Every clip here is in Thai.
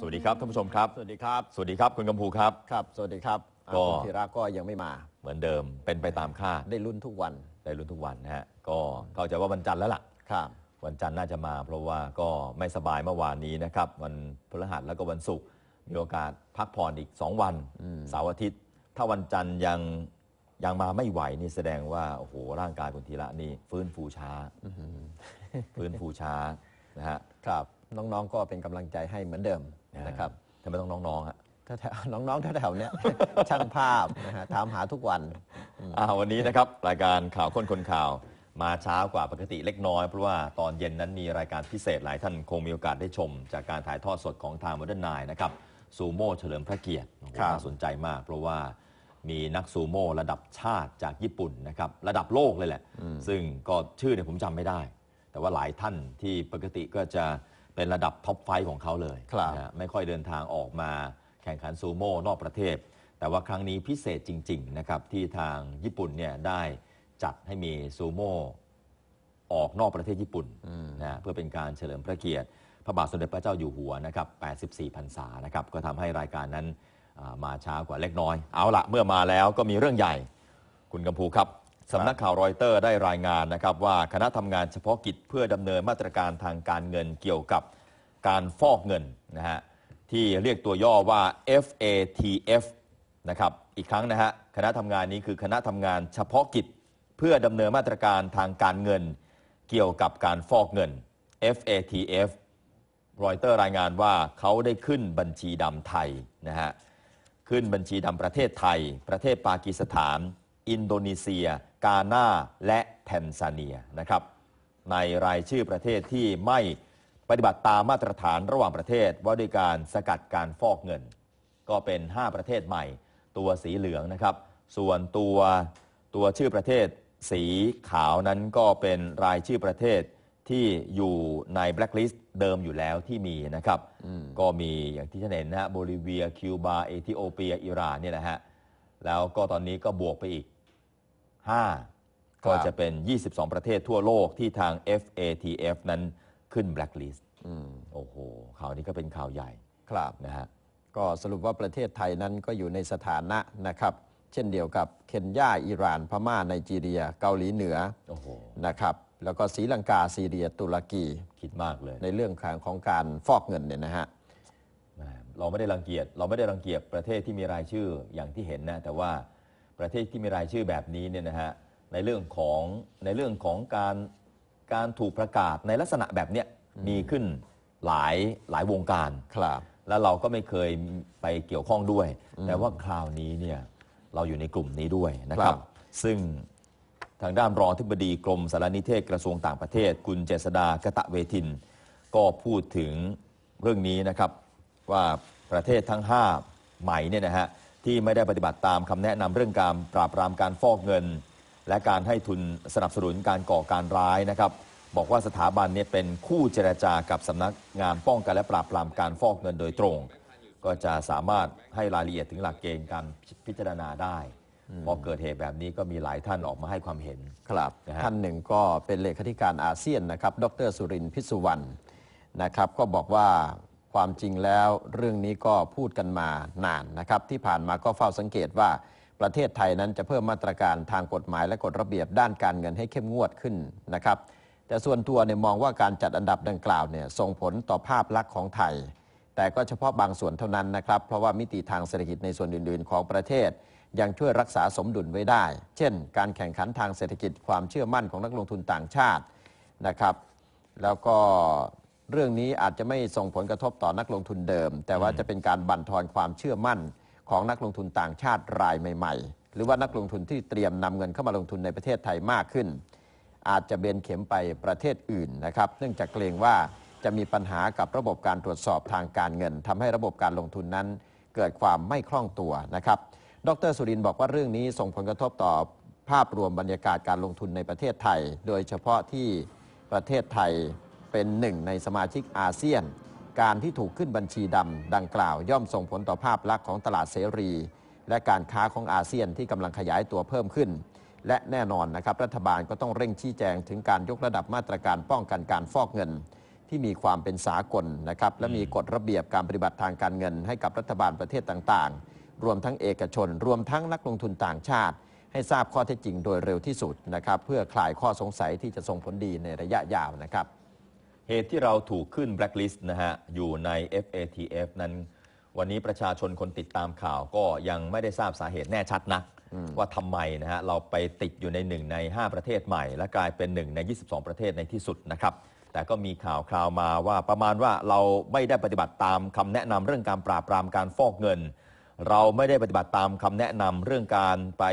สวัสดีครับท่านผู้ชมครับสวัสดีครับ สวัสดีครับ คุณกำพูครับครับสวัสดีครับก็คุณธีระก็ยังไม่มาเหมือนเดิมเป็นไปตามคาดได้รุ่นทุกวัน ได้รุ่นทุกวันนะฮะก็เข้าใจว่าวันจันทร์แล้วล่ะครับ วันจันทร์น่าจะมา เพราะว่าก็ไม่สบายเมื่อวานนี้นะครับวันพฤหัสแล้วก็วันศุกร์มีโอกาสพักผ่อนอีก2วันเสาร์อาทิตย์ถ้าวันจันทร์ยังยังมาไม่ไหวนี่แสดงว่าโอ้โหร่างกายคุณธีระนี่ฟื้นฟูช้าฟื้นฟูช้านะฮะครับน้องๆก็เป็นกำลังใจให้เหมือนเดิมนะครับทำไมต้องน้องๆฮะแถวน้องๆแถวๆเนี้ยช่างภาพนะฮะถามหาทุกวันอ่าวันนี้นะครับรายการข่าวค้นคนข่าวมาเช้ากว่าปกติเล็กน้อย เพราะว่าตอนเย็นนั้นมีรายการพิเศษหลายท่านคงมีโอกาสได้ชมจากการถ่ายทอดสดของทางันเดร์นไนนะครับซูโม่เฉลิมพระเกียรติน่าสนใจมาก เพราะว่ามีนักซูโม่ระดับชาติจากญี่ปุ่นนะครับระดับโลกเลยแหละซึ่งก็ชื่อเนี่ยผมจำไม่ได้ แต่ว่าหลายท่านที่ปกติก็จะเป็นระดับท็อปไฟของเขาเลยครับนะไม่ค่อยเดินทางออกมาแข่งขันซูโม่นอกประเทศ แต่ว่าครั้งนี้พิเศษจริงๆนะครับที่ทางญี่ปุ่นเนี่ยได้จัดให้มีซูโม่ออกนอกประเทศญี่ปุ่นนะเพื่อเป็นการเฉลิมพระเกียรติพระบาทสมเด็จพระเจ้าอยู่หัวนะครับ84 พรรษานะครับก็ทำให้รายการนั้นมาช้ากว่าเล็กน้อย เอาละเมื่อมาแล้วก็มีเรื่องใหญ่คุณกัมพูครับสำนักข่าวรอยเตอร์ได้รายงานนะครับว่าคณะทำงานเฉพาะกิจเพื่อดำเนินมาตรการทางการเงิน เกี่ยวกับการฟอกเงินนะฮะที่เรียกตัวย่อว่า FATF นะครับอีกครั้งนะฮะคณะทำงานนี้คือคณะทำงานเฉพาะกิจเพื่อดำเนินมาตรการทางการเงิน เกี่ยวกับการฟอกเงิน FATF รอยเตอร์รายงานว่าเขาได้ขึ้นบัญชีดำไทยนะฮะขึ้นบัญชีดำประเทศไทย ประเทศปากีสถานอินโดนีเซียกาหน้าและแทนซาเนียนะครับ ในรายชื่อประเทศที่ไม่ปฏิบัติตามมาตรฐานระหว่างประเทศว่าด้วยการสกัดการฟอกเงิน ก็เป็น 5 ประเทศใหม่ ตัวสีเหลืองนะครับส่วนตัวตัวชื่อประเทศสีขาวนั้นก็เป็นรายชื่อประเทศที่อยู่ในแบล็คลิสต์เดิมอยู่แล้วที่มีนะครับก็มีอย่างที่ท่านเห็นนะฮะโบลิเวียคิวบาเอธิโอเปียอิรานเนี่ยนะฮะแล้วก็ตอนนี้ก็บวกไปอีก5ก็จะเป็น 22 ประเทศทั่วโลกที่ทาง FATF นั้นขึ้นแบล็คลิสต์โอ้โห ข่าวนี้ก็เป็นข่าวใหญ่ ครับ นะฮะ ก็สรุปว่าประเทศไทยนั้นก็อยู่ในสถานะนะครับ เช่นเดียวกับ เคนยา อิหร่าน พม่า ไนจีเรียเกาหลีเหนืออนะครับ แล้วก็สีลังกาซีเรียตุรกี คิดมากเลย ในเรื่องของของการฟอกเงินเนี่ยนะฮะ เราไม่ได้รังเกียจ เราไม่ได้รังเกียจประเทศที่มีรายชื่ออย่างที่เห็นนะ แต่ว่าประเทศที่มีรายชื่อแบบนี้เนี่ยนะฮะในเรื่องของในเรื่องของการการถูกประกาศในลักษณะแบบเนี้ยมีขึ้นหลายหลายวงการครับ แล้วเราก็ไม่เคยไปเกี่ยวข้องด้วย แต่ว่าคราวนี้เนี่ยเราอยู่ในกลุ่มนี้ด้วยนะครับรบซึ่งทางด้านรองทิบดีกรม สารนิเทศกระทรวงต่างประเทศคุณเจษดากะตะเวทินก็พูดถึงเรื่องนี้นะครับว่าประเทศทั้ง5ใหม่เนี่ยนะฮะที่ไม่ได้ปฏิบัติตามคำแนะนำเรื่องการปราบปรามการฟอกเงินและการให้ทุนสนับสนุนการก่อการร้ายนะครับ บอกว่าสถาบันเนี่ยเป็นคู่เจรจากับสำนักงานป้องกันและปราบปรามการฟอกเงินโดยตรง ก็จะสามารถให้รายละเอียดถึงหลักเกณฑ์การพิจารณาได้พอเกิดเหตุแบบนี้ก็มีหลายท่านออกมาให้ความเห็นครับ ท่านหนึ่งก็เป็นเลขาธิการอาเซียนนะครับ ดรสุรินทร์พิสุวรรณนะครับ ก็บอกว่าความจริงแล้วเรื่องนี้ก็พูดกันมานานนะครับที่ผ่านมาก็เฝ้าสังเกตว่าประเทศไทยนั้นจะเพิ่มมาตรการทางกฎหมายและกฎระเบียบด้านการเงินให้เข้มงวดขึ้นนะครับ แต่ส่วนตัวเนี่ยมองว่าการจัดอันดับดังกล่าวเนี่ยส่งผลต่อภาพลักษณ์ของไทย แต่ก็เฉพาะบางส่วนเท่านั้นนะครับเพราะว่ามิติทางเศรษฐกิจในส่วนอื่นๆ ของประเทศ ยังช่วยรักษาสมดุลไว้ได้ เช่น การแข่งขันทางเศรษฐกิจความเชื่อมั่นของนักลงทุนต่างชาตินะครับ แล้วก็เรื่องนี้อาจจะไม่ส่งผลกระทบต่อนักลงทุนเดิม แต่ว่าจะเป็นการบั่นทอนความเชื่อมั่นของนักลงทุนต่างชาติรายใหม่ ๆ หรือว่านักลงทุนที่เตรียมนำเงินเข้ามาลงทุนในประเทศไทยมากขึ้น อาจจะเบนเข็มไปประเทศอื่นนะครับเนื่องจากเกรงว่าจะมีปัญหากับระบบการตรวจสอบทางการเงิน ทำให้ระบบการลงทุนนั้นเกิดความไม่คล่องตัวนะครับ ดรสุรินบอกว่าเรื่องนี้ส่งผลกระทบต่อภาพรวมบรรยากาศการลงทุนในประเทศไทย โดยเฉพาะที่ประเทศไทยเป็นหนึ่งในสมาชิกอาเซียน การที่ถูกขึ้นบัญชีดำดังกล่าวย่อมส่งผลต่อภาพลักษณ์ของตลาดเสรี และการค้าของอาเซียนที่กำลังขยายตัวเพิ่มขึ้น และแน่นอนนะครับ รัฐบาลก็ต้องเร่งชี้แจงถึงการยกระดับมาตรการป้องกันการฟอกเงิน ที่มีความเป็นสากลนะครับและมีกฎระเบียบการปฏิบัติทางการเงิน ให้กับรัฐบาลประเทศต่างๆ รวมทั้งเอกชน รวมทั้งนักลงทุนต่างชาติ ให้ทราบข้อเท็จจริงโดยเร็วที่สุดนะครับ เพื่อคลายข้อสงสัยที่จะส่งผลดีในระยะยาวนะครับเหตุที่เราถูกขึ้นแบล็คลิสต์นะฮะ อยู่ใน FATF นั้นวันนี้ประชาชนคนติดตามข่าวก็ยังไม่ได้ทราบสาเหตุแน่ชัดนะ ว่าทำไมนะฮะ เราไปติดอยู่ในหนึ่งใน 5 ประเทศใหม่ และกลายเป็นหนึ่งใน 22 ประเทศในที่สุดนะครับ แต่ก็มีข่าวคราวมาว่าประมาณว่าเราไม่ได้ปฏิบัติตามคำแนะนำเรื่องการปราบปรามการฟอกเงิน เราไม่ได้ปฏิบัติตามคำแนะนำเรื่องการไป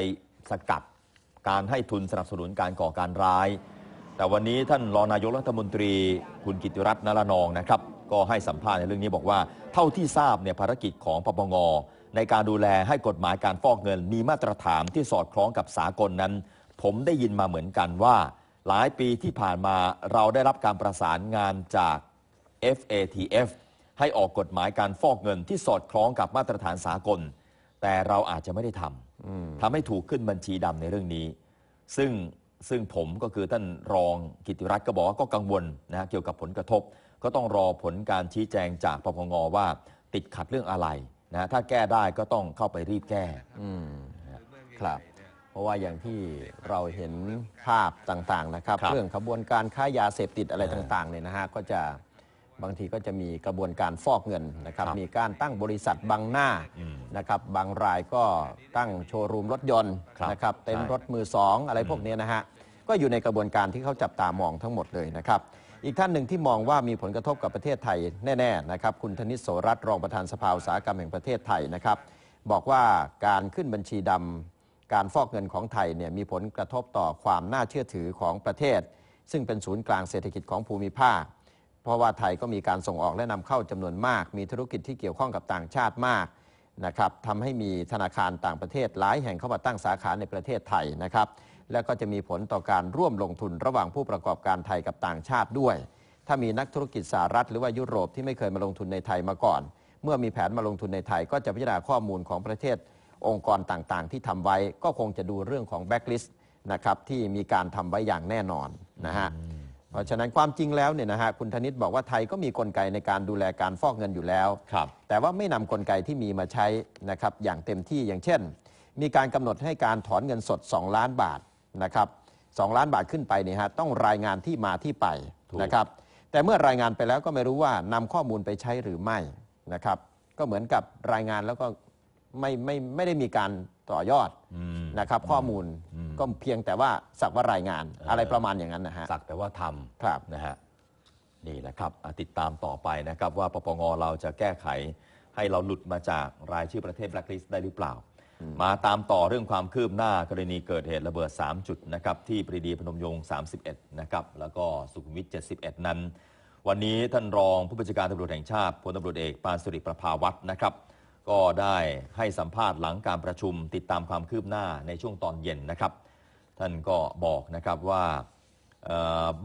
สกัดการให้ทุนสนับสนุนการก่อการร้ายแต่วันนี้ท่านรองนายกรัฐมนตรี คุณกิติรัตน์นรนองนะครับ ก็ให้สัมภาษณ์ในเรื่องนี้บอกว่า เท่าที่ทราบเนี่ยภารกิจของปปงในการดูแลให้กฎหมายการฟอกเงิน มีมาตรฐานที่สอดคล้องกับสากลนนั้น ผมได้ยินมาเหมือนกันว่าหลายปีที่ผ่านมาเราได้รับการประสานงานจาก FATF ให้ออกกฎหมายการฟอกเงิน ที่สอดคล้องกับมาตรฐานสากล แต่เราอาจจะไม่ได้ทำทำให้ถูกขึ้นบัญชีดำในเรื่องนี้ ซึ่งซึ่งผมก็คือท่านรองกิติรัตน์ก็บอกว่าก็กังวลนะเกี่ยวกับผลกระทบ ก็ต้องรอผลการชี้แจงจากปปงว่าติดขัดเรื่องอะไรนะถ้าแก้ได้ก็ต้องเข้าไปรีบแก้ครับ เพราะว่าอย่างที่เราเห็นภาพต่างๆนะครับเรื่องขบวนการค้ายาเสพติดอะไรต่างๆเนี่ยนะฮะก็จะบางทีก็จะมีกระบวนการฟอกเงินนะครับ มีการตั้งบริษัทบางหน้านะครับ บางรายก็ตั้งโชว์รูมรถยนต์นะครับ เต็นท์รถมือสองอะไรพวกนี้นะฮะ ก็อยู่ในกระบวนการที่เขาจับตามองทั้งหมดเลยนะครับ อีกท่านหนึ่งที่มองว่ามีผลกระทบกับประเทศไทยแน่ๆนะครับ คุณธนิศโสรัตรองประธานสภาอุตสาหกรรมแห่งประเทศไทยนะครับ บอกว่าการขึ้นบัญชีดำการฟอกเงินของไทยเนี่ยมีผลกระทบต่อความน่าเชื่อถือของประเทศ ซึ่งเป็นศูนย์กลางเศรษฐกิจของภูมิภาคเพราะว่าไทยก็มีการส่งออกและนำเข้าจำนวนมาก มีธุรกิจที่เกี่ยวข้องกับต่างชาติมากนะครับทำให้มีธนาคารต่างประเทศหลายแห่งเข้ามาตั้งสาขาในประเทศไทยนะครับ และก็จะมีผลต่อการร่วมลงทุนระหว่างผู้ประกอบการไทยกับต่างชาติด้วย ถ้ามีนักธุรกิจสหรัฐหรือว่ายุโรปที่ไม่เคยมาลงทุนในไทยมาก่อน เมื่อมีแผนมาลงทุนในไทยก็จะพิจารณาข้อมูลของประเทศองค์กรต่างๆ ที่ทำไว้ ก็คงจะดูเรื่องของแบ็กลิสต์นะครับที่มีการทำไว้อย่างแน่นอนนะฮะเพราะฉะนั้นความจริงแล้วเนี่ยนะฮะคุณธนิตบอกว่าไทยก็มีกลไกในการดูแลการฟอกเงินอยู่แล้วครับแต่ว่าไม่นำกลไกที่มีมาใช้นะครับอย่างเต็มที่อย่างเช่น มีการกำหนดให้การถอนเงินสด 2 ล้านบาทนะครับสล้านบาทขึ้นไปเนี่ยฮะต้องรายงานที่มาที่ไปนะครับแต่เมื่อรายงานไปแล้วก็ไม่รู้ว่านำข้อมูลไปใช้หรือไม่นะครับก็เหมือนกับรายงานแล้วก็ไม่ไม่ไม่ได้มีการต่อยอดนะครับข้อมูลก็เพียงแต่ว่าสักว่ารายงานอะไรประมาณอย่างนั้นนะฮะสักแต่ว่าทำครับนะฮะนี่แหละครับติดตามต่อไปนะครับ ว่าปปงเราจะแก้ไขให้เราหลุดมาจากรายชื่อประเทศแบล็คลิสต์ได้หรือเปล่า มาตามต่อเรื่องความคืบหน้ากรณีเกิดเหตุระเบิด 3 จุดนะครับ ที่ปรีดีพนมยงค์31 นะครับ แล้วก็สุขุมวิท71 นั้น วันนี้ท่านรอง ผู้บัญชาการตำรวจแห่งชาติพลตำรวจเอกปานสุริประภาวัตรนะครับ ก็ได้ให้สัมภาษณ์หลังการประชุมติดตามความคืบหน้าในช่วงตอนเย็นนะครับท่านก็บอกนะครับว่า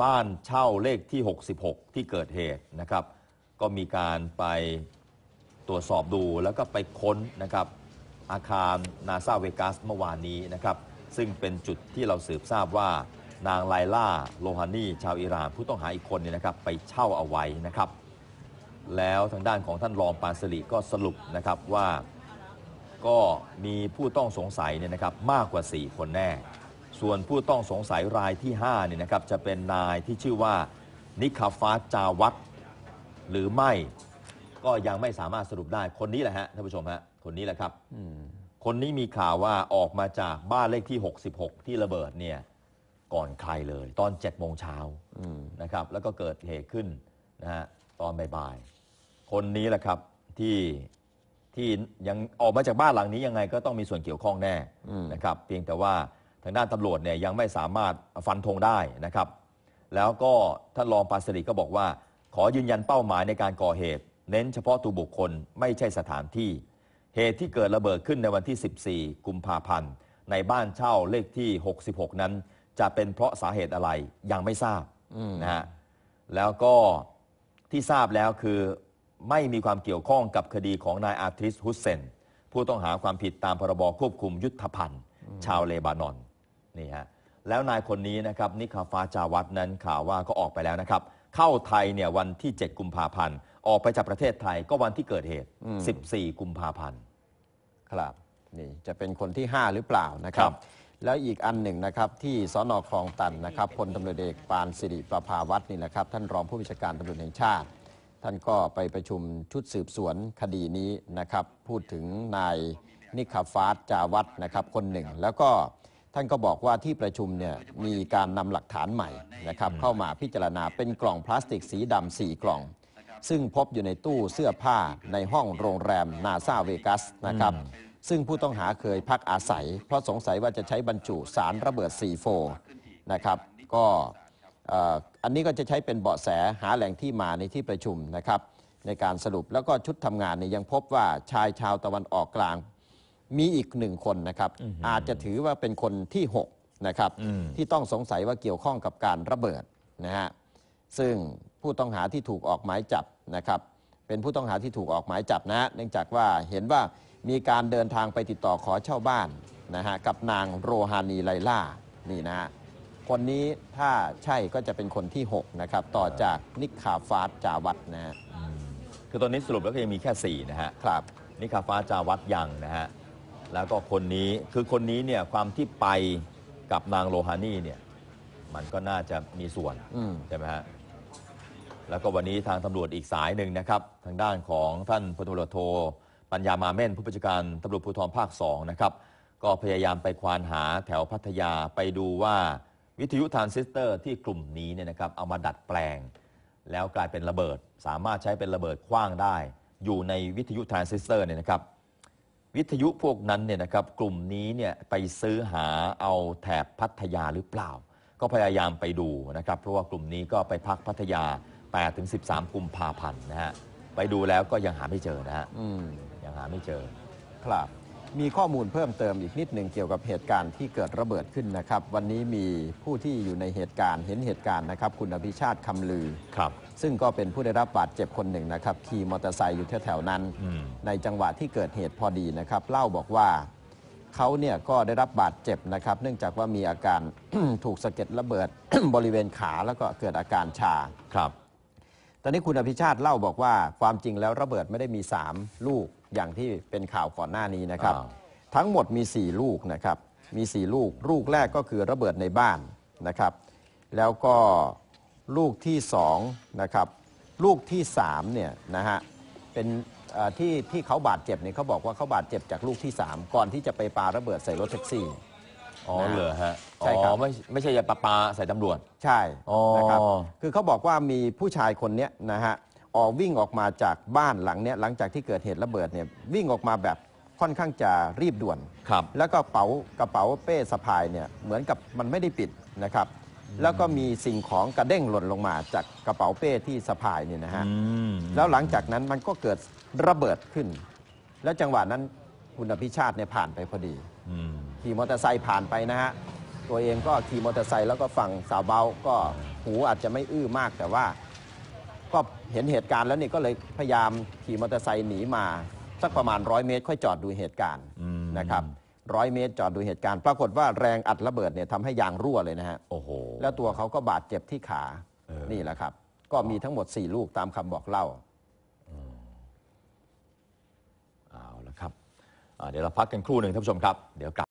บ้านเช่าเลขที่ 66 ที่เกิดเหตุนะครับ ก็มีการไปตรวจสอบดูแล้วก็ไปค้นนะครับ อาคารนาซาเวกัสเมื่อวานนี้นะครับซึ่งเป็นจุดที่เราสืบทราบว่านางไลล่าโลฮานีชาวอิหร่านผู้ต้องหาอีกคนเนี่ยนะครับไปเช่าเอาไว้นะครับ แล้วทางด้านของท่านรองปานสริก็สรุปนะครับว่าก็มีผู้ต้องสงสัยเนี่ยนะครับมากกว่า 4 คนแน่ส่วนผู้ต้องสงสัยรายที่5เนี่ยนะครับ จะเป็นนายที่ชื่อว่า นิคาฟาจาวัตหรือไม่ก็ยังไม่สามารถสรุปได้คนนี้แหละฮะท่านผู้ชมฮะคนนี้แหละครับคนนี้มีข่าวว่าออกมาจากบ้านเลขที่ 66 ที่ระเบิดเนี่ยก่อนใครเลย ตอน7จ็ดโมงเช้านะครับ แล้วก็เกิดเหตุขึ้นนะฮะตอนบ่ายๆคนนี้แหละครับที่ที่ยังออกมาจากบ้านหลังนี้ ยังไงก็ต้องมีส่วนเกี่ยวข้องแน่นะครับ เพียงแต่ว่าทางด้านตำรวจเนี่ยยังไม่สามารถฟันธงได้นะครับ แล้วก็ท่านรองปาสริก็บอกว่า ขอยืนยันเป้าหมายในการก่อเหตุ เน้นเฉพาะตัวบุคคลไม่ใช่สถานที่ เหตุที่เกิดระเบิดขึ้นในวันที่ 14กุมภาพันธ์ ในบ้านเช่าเลขที่ 66 นั้น จะเป็นเพราะสาเหตุอะไรยังไม่ทราบนะฮะแล้วก็ที่ทราบแล้วคือไม่มีความเกี่ยวข้องกับคดีของนายอาทิสฮุสเซนผู้ต้องหาความผิดตามพรบควบคุมยุทธภัณฑ์ ชาวเลบานอนนี่ฮะแล้วนายคนนี้นะครับนิคาฟาจาวัตนั้นข่าวว่าก็ออกไปแล้วนะครับ เข้าไทยเนี่ยวันที่ 7 กุมภาพันธ์ ออกไปจากประเทศไทยก็วันที่เกิดเหตุ 14 กุมภาพันธ์ครับนี่จะเป็นคนที่ 5 หรือเปล่านะครัรบแล้วอีกอันหนึ่งนะครับที่สอนอคลองตันนะครับพลตำรวจเอกปานสิริประภาวัตรนี่นะครับ ท่านรองผู้บัญชาการตำรวจแห่งชาติ ท่านก็ไปประชุมชุดสืบสวนคดีนี้นะครับ พูดถึงนายนิคาฟาสจาวัตนะครับ คนหนึ่งแล้วก็ท่านก็บอกว่าที่ประชุมเนี่ยมีการนำหลักฐานใหม่นะครับเข้ามาพิจารณาเป็นกล่องพลาสติกสีดำสี่กล่อง ซึ่งพบอยู่ในตู้เสื้อผ้าในห้องโรงแรมนาซาเวกัสนะครับซึ่งผู้ต้องหาเคยพักอาศัย เพราะสงสัยว่าจะใช้บรรจุสารระเบิดซีโฟนะครับก็อันนี้ก็จะใช้เป็นเบาะแสหาแหล่งที่มาในที่ประชุมนะครับในการสรุปแล้วก็ชุดทำงานเนี่ยยังพบว่าชายชาวตะวันออกกลางมีอีกหนึ่งคนนะครับอาจจะถือว่าเป็นคนที่6นะครับที่ต้องสงสัยว่าเกี่ยวข้องกับการระเบิดนะฮะซึ่งผู้ต้องหาที่ถูกออกหมายจับนะครับ เป็นผู้ต้องหาที่ถูกออกหมายจับนะเนื่องจากว่าเห็นว่ามีการเดินทางไปติดต่อขอเช่าบ้านนะฮะกับนางโรฮานีไลล่านี่นะฮะคนนี้ถ้าใช่ก็จะเป็นคนที่6นะครับต่อจากนิคาฟาสจาวัตนะฮะคือตอนนี้สรุปแล้วก็ยังมีแค่4นะฮะครับนิคาฟาสจาวัตยังนะฮะแล้วก็คนนี้คือคนนี้เนี่ยความที่ไปกับนางโลฮานี่เนี่ยมันก็น่าจะมีส่วนใช่ไหมฮะแล้วก็วันนี้ทางตำรวจอีกสายหนึ่งนะครับ ทางด้านของท่านพลตำรวจโท ปัญญามาเม่นผู้บัญชาการตำรวจภูธรภาคสองนะครับ ก็พยายามไปควานหาแถวพัทยาไปดูว่าวิทยุทรานซิสเตอร์ที่กลุ่มนี้เนี่ยนะครับ เอามาดัดแปลง แล้วกลายเป็นระเบิดสามารถใช้เป็นระเบิดคว้างได้ อยู่ในวิทยุทรานซิสเตอร์เนี่ยนะครับวิทยุพวกนั้นเนี่ยนะครับ กลุ่มนี้เนี่ยไปซื้อหาเอาแถบพัทยาหรือเปล่า ก็พยายามไปดูนะครับ เพราะว่ากลุ่มนี้ก็ไปพักพัทยา8-13กุมภาพันธ์นะฮะไปดูแล้วก็ยังหาไม่เจอนะฮะยังหาไม่เจอครับมีข้อมูลเพิ่มเติมอีกนิดหนึ่งเกี่ยวกับเหตุการณ์ที่เกิดระเบิดขึ้นนะครับ วันนี้มีผู้ที่อยู่ในเหตุการณ์ เห็นเหตุการณ์นะครับ คุณอภิชาติคำลือครับซึ่งก็เป็นผู้ได้รับบาดเจ็บคนหนึ่งนะครับขี่มอเตอร์ไซค์อยู่แถวๆนั้นในจังหวะที่เกิดเหตุพอดีนะครับเล่าบอกว่าเขาเนี่ยก็ได้รับบาดเจ็บนะครับเนื่องจากว่ามีอาการถูกสะเก็ดระเบิดบริเวณขาแล้วก็เกิดอาการชาครับ ตอนนี้คุณอภิชาติเล่าบอกว่า ความจริงแล้วระเบิดไม่ได้มี 3 ลูกอย่างที่เป็นข่าวก่อนหน้านี้นะครับ ทั้งหมดมี 4 ลูกนะครับ มี4ลูกลูกแรกก็คือระเบิดในบ้านนะครับแล้วก็ลูกที่2นะครับ ลูกที่3เนี่ยนะฮะเป็นที่ที่เขาบาดเจ็บเนี่ยเขาบอกว่าเขาบาดเจ็บจากลูกที่ 3ก่อนที่จะไปปาระเบิดใส่รถแท็กซี่อ๋อ เหรอฮะใช่ครับอ๋อไม่ไม่ใช่ยาปลาปลาใส่ตำรวจใช่นะครับอ๋อคือเขาบอกว่ามีผู้ชายคนเนี้ยนะฮะออกวิ่งออกมาจากบ้านหลังเนี้ยหลังจากที่เกิดเหตุระเบิดเนี่ยวิ่งออกมาแบบค่อนข้างจะรีบด่วนครับแล้วก็เป๋ากระเป๋าเป้สะพายเนี่ยเหมือนกับมันไม่ได้ปิดนะครับแล้วก็มีสิ่งของกระเด้งหล่นลงมาจากกระเป๋าเป้ที่สะพายเนี่ยนะฮะแล้วหลังจากนั้นมันก็เกิดระเบิดขึ้น แล้วจังหวะนั้นคุณอภิชาติเนี่ยผ่านไปพอดีขี่มอเตอร์ไซค์ผ่านไปนะฮะตัวเองก็ขี่มอเตอร์ไซค์แล้วก็ฝั่งสาวเบาก็หูอาจจะไม่อื้อมากแต่ว่าก็เห็นเหตุการณ์แล้วนี่ก็เลยพยายามขี่มอเตอร์ไซค์หนีมาสักประมาณร้อยเมตร ค่อยจอดดูเหตุการณ์นะครับร้อยเมตร จอดดูเหตุการณ์ ปรากฏว่าแรงอัดระเบิดเนี่ยทำให้ยางรั่วเลยนะฮะโอ้โหแล้วตัวเขาก็บาดเจ็บที่ขานี่แหละครับ ก็มีทั้งหมด 4 ลูกตามคำบอกเล่าเอาละครับเดี๋ยวเราพักกันครู่หนึ่งท่านผู้ชมครับเดี๋ยวกลับ